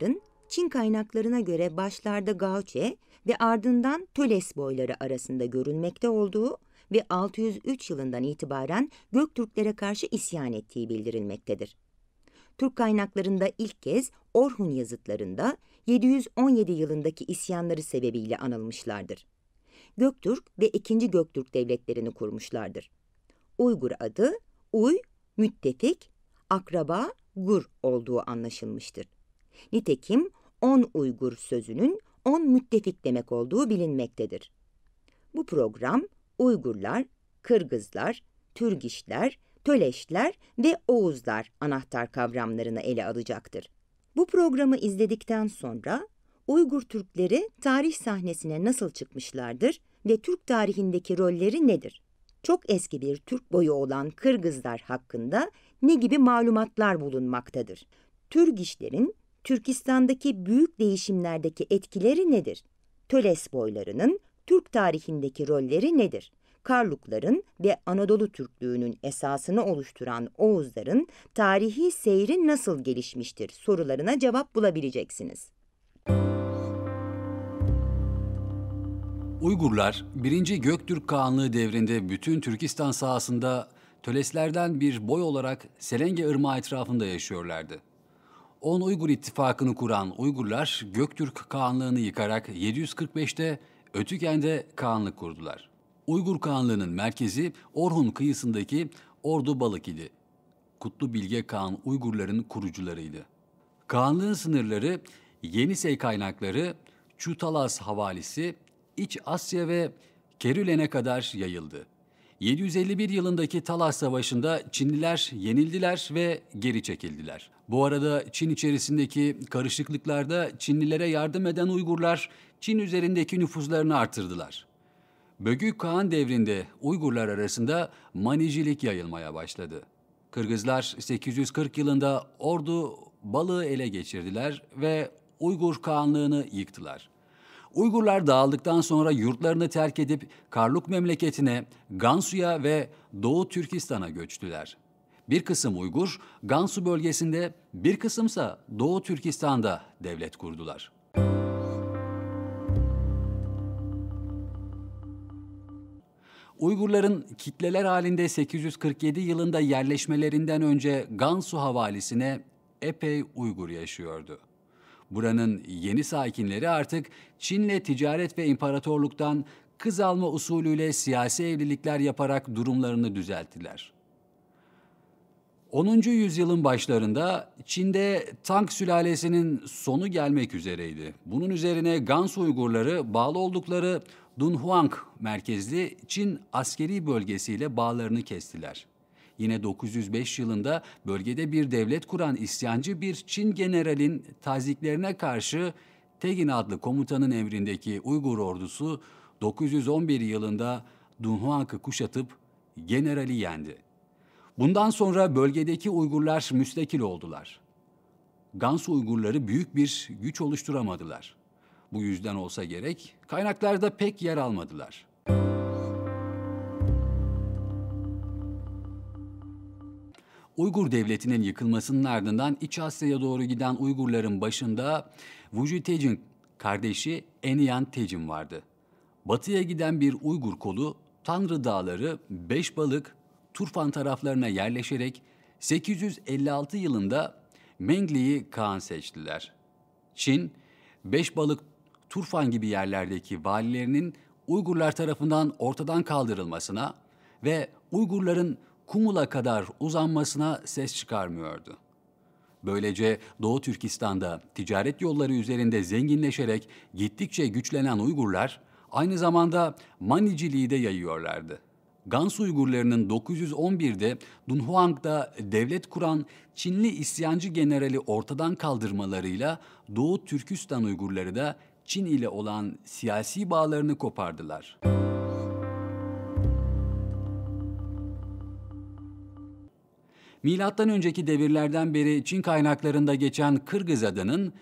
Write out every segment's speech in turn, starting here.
boyların Çin kaynaklarına göre başlarda Gauçe ve ardından Töles boyları arasında görülmekte olduğu ve 603 yılından itibaren Göktürklere karşı isyan ettiği bildirilmektedir. Türk kaynaklarında ilk kez Orhun yazıtlarında 717 yılındaki isyanları sebebiyle anılmışlardır. Göktürk ve 2. Göktürk devletlerini kurmuşlardır. Uygur adı Uy, müttefik, akraba, gur olduğu anlaşılmıştır. Nitekim on Uygur sözünün on müttefik demek olduğu bilinmektedir. Bu program Uygurlar, Kırgızlar, Türgişler, Töleşler ve Oğuzlar anahtar kavramlarını ele alacaktır. Bu programı izledikten sonra Uygur Türkleri tarih sahnesine nasıl çıkmışlardır ve Türk tarihindeki rolleri nedir? Çok eski bir Türk boyu olan Kırgızlar hakkında ne gibi malumatlar bulunmaktadır? Türgişlerin Türkistan'daki büyük değişimlerdeki etkileri nedir? Töles boylarının Türk tarihindeki rolleri nedir? Karlukların ve Anadolu Türklüğünün esasını oluşturan Oğuzların tarihi seyri nasıl gelişmiştir sorularına cevap bulabileceksiniz. Uygurlar 1. Göktürk Kağanlığı devrinde bütün Türkistan sahasında Töleslerden bir boy olarak Selenge Irmağı etrafında yaşıyorlardı. 10 Uygur İttifakını kuran Uygurlar Göktürk Kağanlığını yıkarak 745'te Ötüken'de Kağanlık kurdular. Uygur Kağanlığının merkezi Orhun kıyısındaki Ordu Balık idi. Kutlu Bilge Kağan Uygurların kurucularıydı. Kağanlığın sınırları Yenisey kaynakları Çutalas havalisi İç Asya ve Kerülen'e kadar yayıldı. 751 yılındaki Talas Savaşı'nda Çinliler yenildiler ve geri çekildiler. Bu arada Çin içerisindeki karışıklıklarda Çinlilere yardım eden Uygurlar Çin üzerindeki nüfuzlarını artırdılar. Bögük Kağan devrinde Uygurlar arasında manicilik yayılmaya başladı. Kırgızlar 840 yılında Ordu Balığı ele geçirdiler ve Uygur Kağanlığını yıktılar. Uygurlar dağıldıktan sonra yurtlarını terk edip Karluk memleketine, Gansu'ya ve Doğu Türkistan'a göçtüler. Bir kısım Uygur, Gansu bölgesinde, bir kısımsa Doğu Türkistan'da devlet kurdular. Uygurların kitleler halinde 847 yılında yerleşmelerinden önce Gansu havalisine epey Uygur yaşıyordu. Buranın yeni sakinleri artık Çin'le ticaret ve imparatorluktan kız alma usulüyle siyasi evlilikler yaparak durumlarını düzelttiler. 10. yüzyılın başlarında Çin'de Tang sülalesinin sonu gelmek üzereydi. Bunun üzerine Gans Uygurları bağlı oldukları Dunhuang merkezli Çin askeri bölgesiyle bağlarını kestiler. Yine 905 yılında bölgede bir devlet kuran isyancı bir Çin generalin taziklerine karşı Tegin adlı komutanın emrindeki Uygur ordusu 911 yılında Dunhuang'ı kuşatıp generali yendi. Bundan sonra bölgedeki Uygurlar müstakil oldular. Gansu Uygurları büyük bir güç oluşturamadılar. Bu yüzden olsa gerek kaynaklarda pek yer almadılar. Uygur devletinin yıkılmasının ardından İç Asya'ya doğru giden Uygurların başında Vuji Tejin kardeşi Eniyan Tejin vardı. Batıya giden bir Uygur kolu Tanrı Dağları, Beşbalık, Turfan taraflarına yerleşerek 856 yılında Mengli'yi Kaan seçtiler. Çin, Beşbalık, Turfan gibi yerlerdeki valilerinin Uygurlar tarafından ortadan kaldırılmasına ve Uygurların Kumul'a kadar uzanmasına ses çıkarmıyordu. Böylece Doğu Türkistan'da ticaret yolları üzerinde zenginleşerek gittikçe güçlenen Uygurlar aynı zamanda Maniciliği de yayıyorlardı. Gans Uygurlarının 911'de Dunhuang'da devlet kuran Çinli isyancı generali ortadan kaldırmalarıyla Doğu Türkistan Uygurları da Çin ile olan siyasi bağlarını kopardılar. Milattan önceki devirlerden beri Çin kaynaklarında geçen Kırgız adının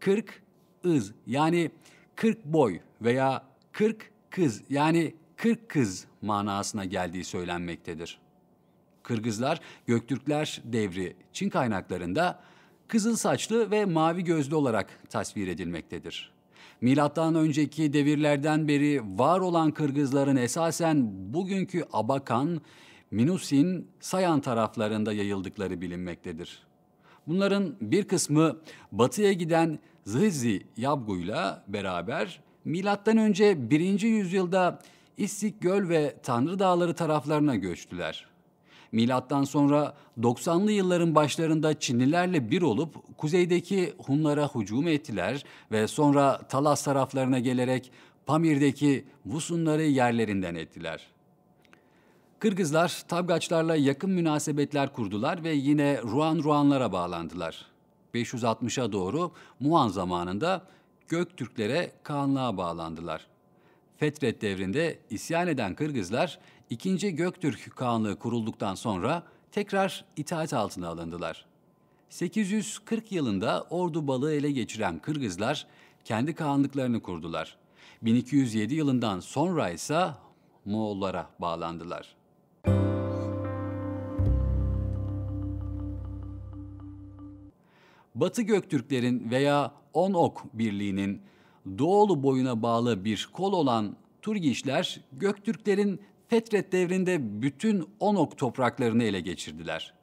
40 ız yani 40 boy veya 40 kız yani 40 kız manasına geldiği söylenmektedir. Kırgızlar Göktürkler devri Çin kaynaklarında kızıl saçlı ve mavi gözlü olarak tasvir edilmektedir. Milattan önceki devirlerden beri var olan Kırgızların esasen bugünkü Abakan, Minusin, Sayan taraflarında yayıldıkları bilinmektedir. Bunların bir kısmı batıya giden Zhizi Yabgu'yla beraber milattan önce 1. yüzyılda İstik Göl ve Tanrı Dağları taraflarına göçtüler. Milattan sonra 90'lı yılların başlarında Çinlilerle bir olup kuzeydeki Hunlara hücum ettiler ve sonra Talas taraflarına gelerek Pamir'deki Vusunları yerlerinden ettiler. Kırgızlar Tabgaçlarla yakın münasebetler kurdular ve yine Ruan Ruanlara bağlandılar. 560'a doğru Muan zamanında Göktürklere kanlığa bağlandılar. Fetret devrinde isyan eden Kırgızlar 2. Göktürk Kağanlığı kurulduktan sonra tekrar itaat altına alındılar. 840 yılında Ordu balığı ele geçiren Kırgızlar kendi kağanlıklarını kurdular. 1207 yılından sonra ise Moğollara bağlandılar. Batı Göktürklerin veya Onok Birliği'nin Doğulu boyuna bağlı bir kol olan Turgişler Göktürklerin Fetret devrinde bütün Onok topraklarını ele geçirdiler.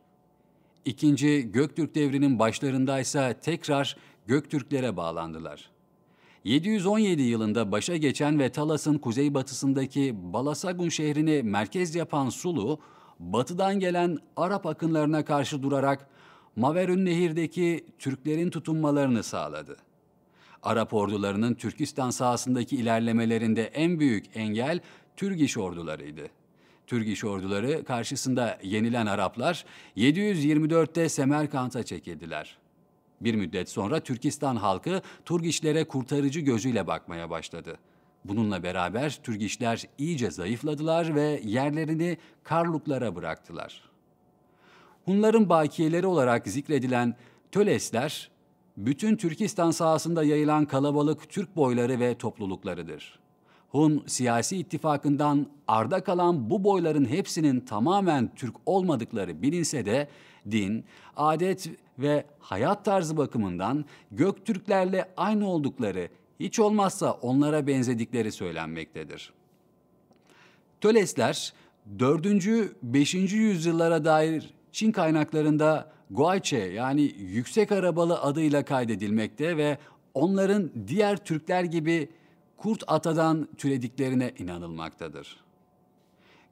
İkinci Göktürk devrinin başlarındaysa tekrar Göktürklere bağlandılar. 717 yılında başa geçen ve Talas'ın kuzeybatısındaki Balasagun şehrini merkez yapan Sulu, batıdan gelen Arap akınlarına karşı durarak Maverun Nehir'deki Türklerin tutunmalarını sağladı. Arap ordularının Türkistan sahasındaki ilerlemelerinde en büyük engel Türgiş ordularıydı. Türgiş orduları karşısında yenilen Araplar 724'te Semerkant'a çekildiler. Bir müddet sonra Türkistan halkı Turgişlere kurtarıcı gözüyle bakmaya başladı. Bununla beraber Türgişler iyice zayıfladılar ve yerlerini Karluklara bıraktılar.'' Hunların bakiyeleri olarak zikredilen Tölesler, bütün Türkistan sahasında yayılan kalabalık Türk boyları ve topluluklarıdır. Hun siyasi ittifakından arda kalan bu boyların hepsinin tamamen Türk olmadıkları bilinse de din, adet ve hayat tarzı bakımından Göktürklerle aynı oldukları, hiç olmazsa onlara benzedikleri söylenmektedir. Tölesler 4. 5. yüzyıllara dair Çin kaynaklarında Guayçe yani yüksek arabalı adıyla kaydedilmekte ve onların diğer Türkler gibi kurt atadan türediklerine inanılmaktadır.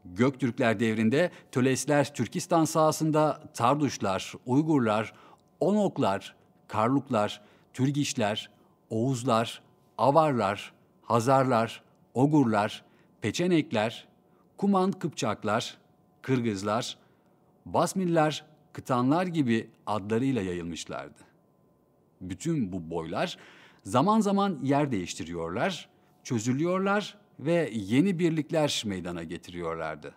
Göktürkler devrinde Tölesler Türkistan sahasında Tarduşlar, Uygurlar, Onoklar, Karluklar, Türgişler, Oğuzlar, Avarlar, Hazarlar, Ogurlar, Peçenekler, Kuman Kıpçaklar, Kırgızlar, Basmiller, kıtanlar gibi adlarıyla yayılmışlardı. Bütün bu boylar zaman zaman yer değiştiriyorlar, çözülüyorlar ve yeni birlikler meydana getiriyorlardı.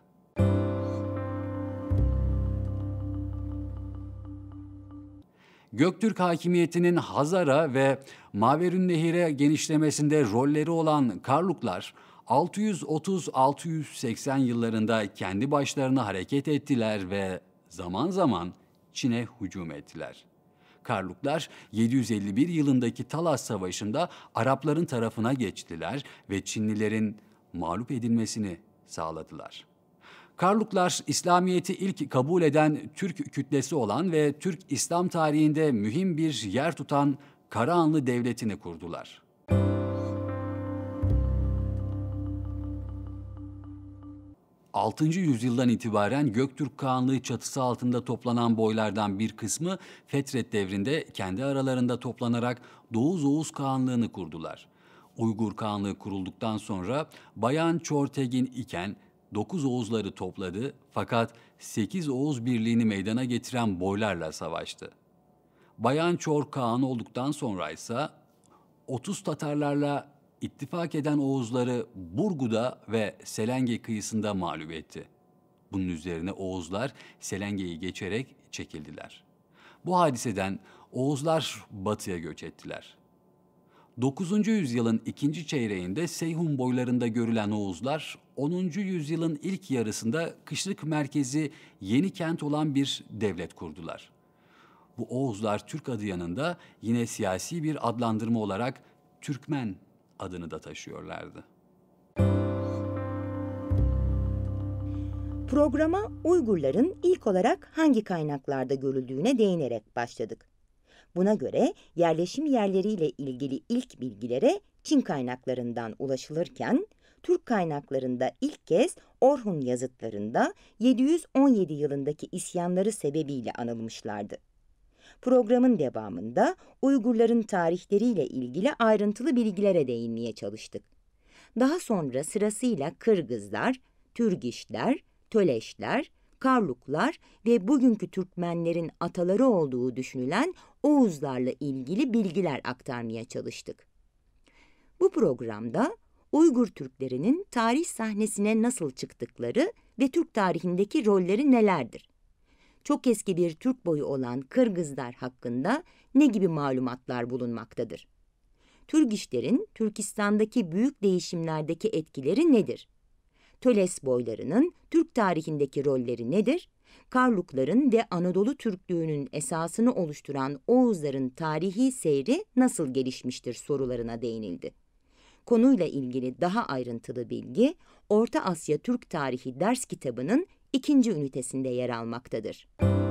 Göktürk hakimiyetinin Hazara ve Maverun Nehir'e genişlemesinde rolleri olan Karluklar, 630-680 yıllarında kendi başlarına hareket ettiler ve zaman zaman Çin'e hücum ettiler. Karluklar 751 yılındaki Talas Savaşı'nda Arapların tarafına geçtiler ve Çinlilerin mağlup edilmesini sağladılar. Karluklar İslamiyet'i ilk kabul eden Türk kütlesi olan ve Türk İslam tarihinde mühim bir yer tutan Karahanlı Devleti'ni kurdular. 6. yüzyıldan itibaren Göktürk Kağanlığı çatısı altında toplanan boylardan bir kısmı Fetret devrinde kendi aralarında toplanarak Doğuz Oğuz Kağanlığını kurdular. Uygur Kağanlığı kurulduktan sonra Bayan Çortegin iken 9 Oğuzları topladı fakat 8 Oğuz birliğini meydana getiren boylarla savaştı. Bayan Çor Kağan olduktan sonra ise 30 Tatarlarla ittifak eden Oğuzları Burgu'da ve Selenge kıyısında mağlup etti. Bunun üzerine Oğuzlar Selenge'yi geçerek çekildiler. Bu hadiseden Oğuzlar batıya göç ettiler. 9. yüzyılın ikinci çeyreğinde Seyhun boylarında görülen Oğuzlar, 10. yüzyılın ilk yarısında kışlık merkezi yeni kent olan bir devlet kurdular. Bu Oğuzlar Türk adı yanında yine siyasi bir adlandırma olarak Türkmen adını da taşıyorlardı. Programa Uygurların ilk olarak hangi kaynaklarda görüldüğüne değinerek başladık. Buna göre yerleşim yerleriyle ilgili ilk bilgilere Çin kaynaklarından ulaşılırken, Türk kaynaklarında ilk kez Orhun yazıtlarında 717 yılındaki isyanları sebebiyle anılmışlardı. Programın devamında Uygurların tarihleriyle ilgili ayrıntılı bilgilere değinmeye çalıştık. Daha sonra sırasıyla Kırgızlar, Türgişler, Töleşler, Karluklar ve bugünkü Türkmenlerin ataları olduğu düşünülen Oğuzlarla ilgili bilgiler aktarmaya çalıştık. Bu programda Uygur Türklerinin tarih sahnesine nasıl çıktıkları ve Türk tarihindeki rolleri nelerdir? çok eski bir Türk boyu olan Kırgızlar hakkında ne gibi malumatlar bulunmaktadır? Türgişlerin Türkistan'daki büyük değişimlerdeki etkileri nedir? Töles boylarının Türk tarihindeki rolleri nedir? Karlukların ve Anadolu Türklüğünün esasını oluşturan Oğuzların tarihi seyri nasıl gelişmiştir sorularına değinildi. Konuyla ilgili daha ayrıntılı bilgi Orta Asya Türk Tarihi ders kitabının ikinci ünitesinde yer almaktadır.